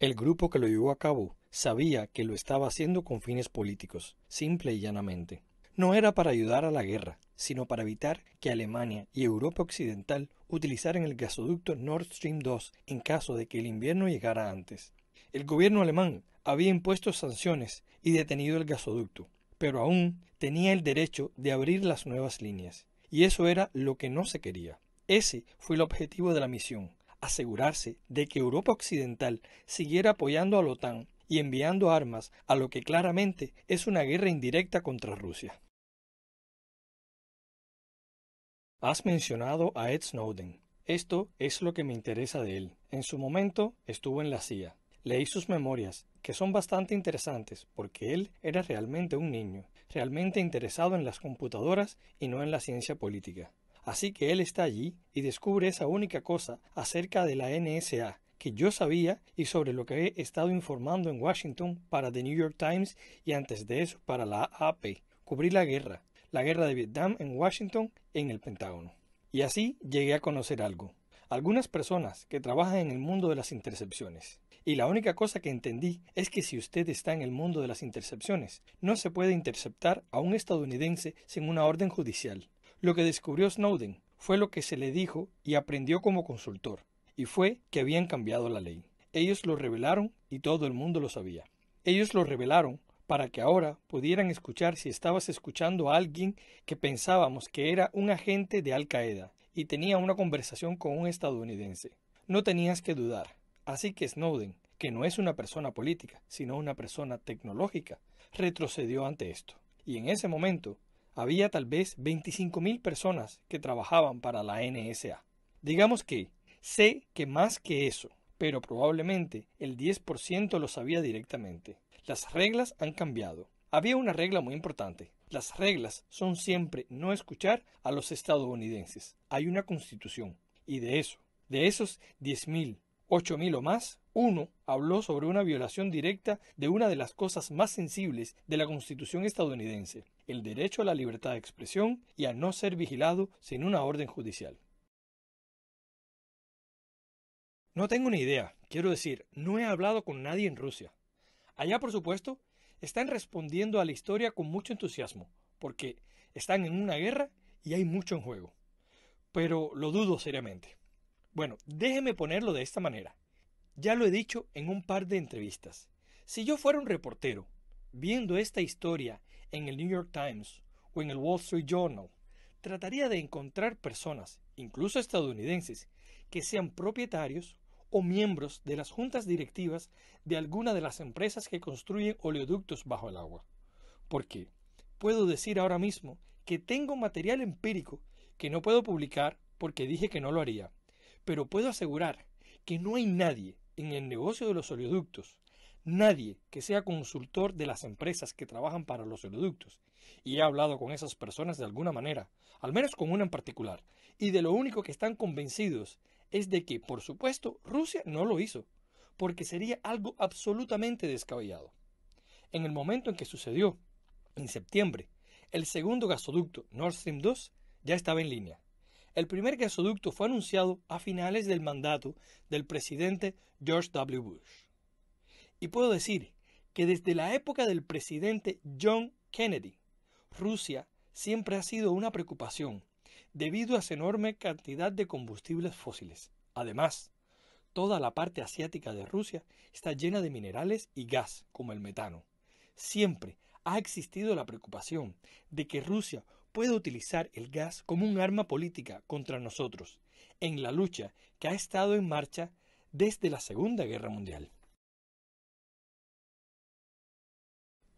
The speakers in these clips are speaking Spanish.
El grupo que lo llevó a cabo sabía que lo estaba haciendo con fines políticos, simple y llanamente. No era para ayudar a la guerra, sino para evitar que Alemania y Europa Occidental utilizaran el gasoducto Nord Stream 2 en caso de que el invierno llegara antes. El gobierno alemán había impuesto sanciones y detenido el gasoducto, pero aún tenía el derecho de abrir las nuevas líneas, y eso era lo que no se quería. Ese fue el objetivo de la misión, asegurarse de que Europa Occidental siguiera apoyando a la OTAN y enviando armas a lo que claramente es una guerra indirecta contra Rusia. Has mencionado a Ed Snowden. Esto es lo que me interesa de él. En su momento estuvo en la CIA. Leí sus memorias, que son bastante interesantes, porque él era realmente un niño, realmente interesado en las computadoras y no en la ciencia política. Así que él está allí y descubre esa única cosa acerca de la NSA que yo sabía y sobre lo que he estado informando en Washington para The New York Times y antes de eso para la AP. Cubrí la guerra, la guerra de Vietnam en Washington en el Pentágono. Y así llegué a conocer algo. Algunas personas que trabajan en el mundo de las intercepciones. Y la única cosa que entendí es que si usted está en el mundo de las intercepciones, no se puede interceptar a un estadounidense sin una orden judicial. Lo que descubrió Snowden fue lo que se le dijo y aprendió como consultor, y fue que habían cambiado la ley. Ellos lo revelaron y todo el mundo lo sabía. Ellos lo revelaron para que ahora pudieran escuchar si estabas escuchando a alguien que pensábamos que era un agente de Al Qaeda y tenía una conversación con un estadounidense. No tenías que dudar. Así que Snowden, que no es una persona política, sino una persona tecnológica, retrocedió ante esto. Y en ese momento había tal vez mil personas que trabajaban para la NSA. Digamos que sé que más que eso, pero probablemente el 10% lo sabía directamente. Las reglas han cambiado. Había una regla muy importante. Las reglas son siempre no escuchar a los estadounidenses. Hay una constitución. Y de eso, de esos mil. 8.000 o más, uno habló sobre una violación directa de una de las cosas más sensibles de la Constitución estadounidense, el derecho a la libertad de expresión y a no ser vigilado sin una orden judicial. No tengo ni idea, quiero decir, no he hablado con nadie en Rusia. Allá, por supuesto, están respondiendo a la historia con mucho entusiasmo, porque están en una guerra y hay mucho en juego. Pero lo dudo seriamente. Bueno, déjeme ponerlo de esta manera. Ya lo he dicho en un par de entrevistas. Si yo fuera un reportero, viendo esta historia en el New York Times o en el Wall Street Journal, trataría de encontrar personas, incluso estadounidenses, que sean propietarios o miembros de las juntas directivas de alguna de las empresas que construyen oleoductos bajo el agua. Porque puedo decir ahora mismo que tengo material empírico que no puedo publicar porque dije que no lo haría. Pero puedo asegurar que no hay nadie en el negocio de los oleoductos, nadie que sea consultor de las empresas que trabajan para los oleoductos, y he hablado con esas personas de alguna manera, al menos con una en particular, y de lo único que están convencidos es de que, por supuesto, Rusia no lo hizo, porque sería algo absolutamente descabellado. En el momento en que sucedió, en septiembre, el segundo gasoducto, Nord Stream 2, ya estaba en línea. El primer gasoducto fue anunciado a finales del mandato del presidente George W. Bush. Y puedo decir que desde la época del presidente John Kennedy, Rusia siempre ha sido una preocupación debido a su enorme cantidad de combustibles fósiles. Además, toda la parte asiática de Rusia está llena de minerales y gas, como el metano. Siempre ha existido la preocupación de que Rusia puede utilizar el gas como un arma política contra nosotros, en la lucha que ha estado en marcha desde la Segunda Guerra Mundial.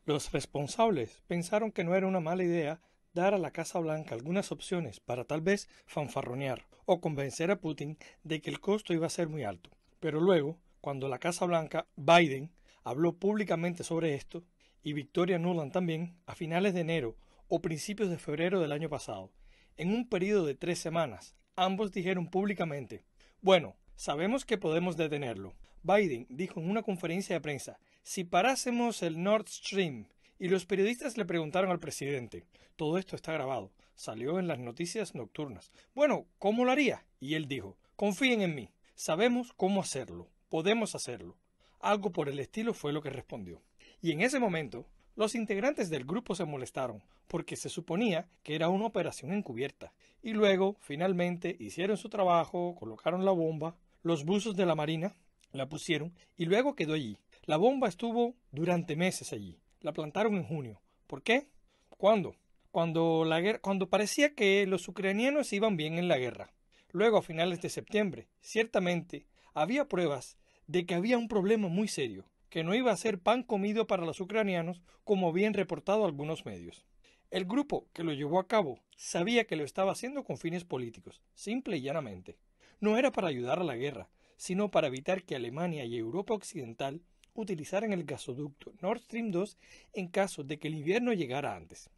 Los responsables pensaron que no era una mala idea dar a la Casa Blanca algunas opciones para tal vez fanfarronear o convencer a Putin de que el costo iba a ser muy alto. Pero luego, cuando la Casa Blanca, Biden, habló públicamente sobre esto, y Victoria Nuland también, a finales de enero o principios de febrero del año pasado, en un periodo de tres semanas. Ambos dijeron públicamente, bueno, sabemos que podemos detenerlo. Biden dijo en una conferencia de prensa, si parásemos el Nord Stream, y los periodistas le preguntaron al presidente, todo esto está grabado, salió en las noticias nocturnas. Bueno, ¿cómo lo haría? Y él dijo, confíen en mí, sabemos cómo hacerlo, podemos hacerlo. Algo por el estilo fue lo que respondió. Y en ese momento, los integrantes del grupo se molestaron porque se suponía que era una operación encubierta y luego finalmente hicieron su trabajo, colocaron la bomba, los buzos de la Marina la pusieron y luego quedó allí. La bomba estuvo durante meses allí. La plantaron en junio. ¿Por qué? ¿Cuándo? Cuando, la guerra, cuando parecía que los ucranianos iban bien en la guerra. Luego a finales de septiembre, ciertamente, había pruebas de que había un problema muy serio que no iba a ser pan comido para los ucranianos, como bien reportado algunos medios. El grupo que lo llevó a cabo sabía que lo estaba haciendo con fines políticos, simple y llanamente. No era para ayudar a la guerra, sino para evitar que Alemania y Europa Occidental utilizaran el gasoducto Nord Stream 2 en caso de que el invierno llegara antes.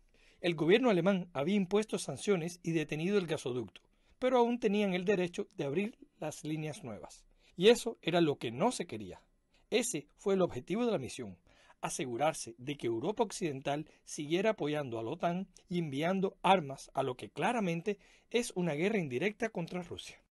El gobierno alemán había impuesto sanciones y detenido el gasoducto, pero aún tenían el derecho de abrir las líneas nuevas. Y eso era lo que no se quería. Ese fue el objetivo de la misión, asegurarse de que Europa Occidental siguiera apoyando a la OTAN y enviando armas a lo que claramente es una guerra indirecta contra Rusia.